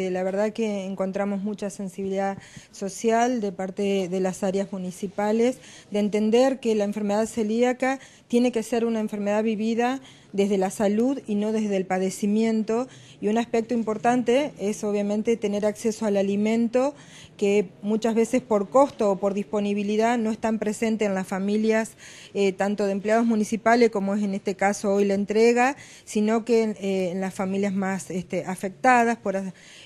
Eh, la verdad que encontramos mucha sensibilidad social de parte de las áreas municipales, de entender que la enfermedad celíaca tiene que ser una enfermedad vivida desde la salud y no desde el padecimiento. Y un aspecto importante es obviamente tener acceso al alimento que muchas veces por costo o por disponibilidad no están presentes en las familias, eh, tanto de empleados municipales como es en este caso hoy la entrega, sino que eh, en las familias más este, afectadas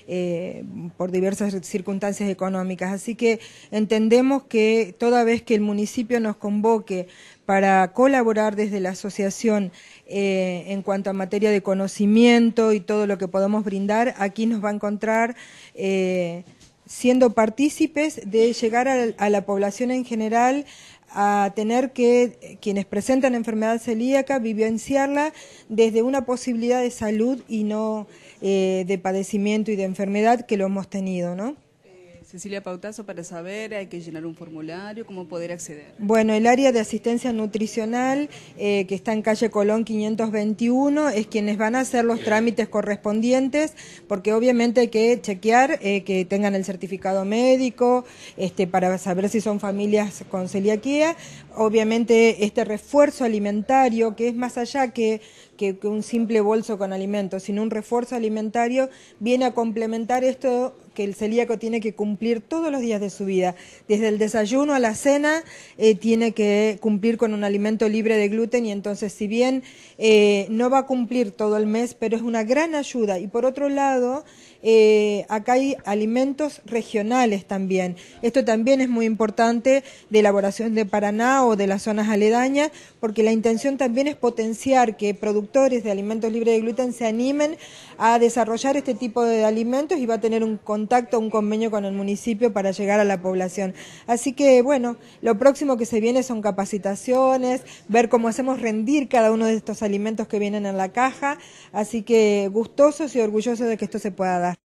eh, por diversas circunstancias económicas. Así que entendemos que toda vez que el municipio nos convoque para colaborar desde la asociación eh, en cuanto a materia de conocimiento y todo lo que podamos brindar, aquí nos va a encontrar eh, siendo partícipes de llegar a, la población en general a tener que quienes presentan enfermedad celíaca vivenciarla desde una posibilidad de salud y no eh, de padecimiento y de enfermedad que lo hemos tenido, ¿no? Cecilia Pautazo, para saber, hay que llenar un formulario, cómo poder acceder. Bueno, el área de asistencia nutricional, eh, que está en calle Colón 521, es quienes van a hacer los trámites correspondientes, porque obviamente hay que chequear eh, que tengan el certificado médico, este, para saber si son familias con celiaquía. Obviamente este refuerzo alimentario, que es más allá que, que, que un simple bolso con alimentos, sino un refuerzo alimentario, viene a complementar esto que el celíaco tiene que cumplir todos los días de su vida. Desde el desayuno a la cena eh, tiene que cumplir con un alimento libre de gluten y entonces si bien eh, no va a cumplir todo el mes, pero es una gran ayuda. Y por otro lado, eh, acá hay alimentos regionales también. Esto también es muy importante de elaboración de Paraná o de las zonas aledañas, porque la intención también es potenciar que productores de alimentos libres de gluten se animen a desarrollar este tipo de alimentos y va a tener un control contacto, un convenio con el municipio para llegar a la población. Así que, bueno, lo próximo que se viene son capacitaciones, ver cómo hacemos rendir cada uno de estos alimentos que vienen en la caja. Así que gustosos y orgullosos de que esto se pueda dar.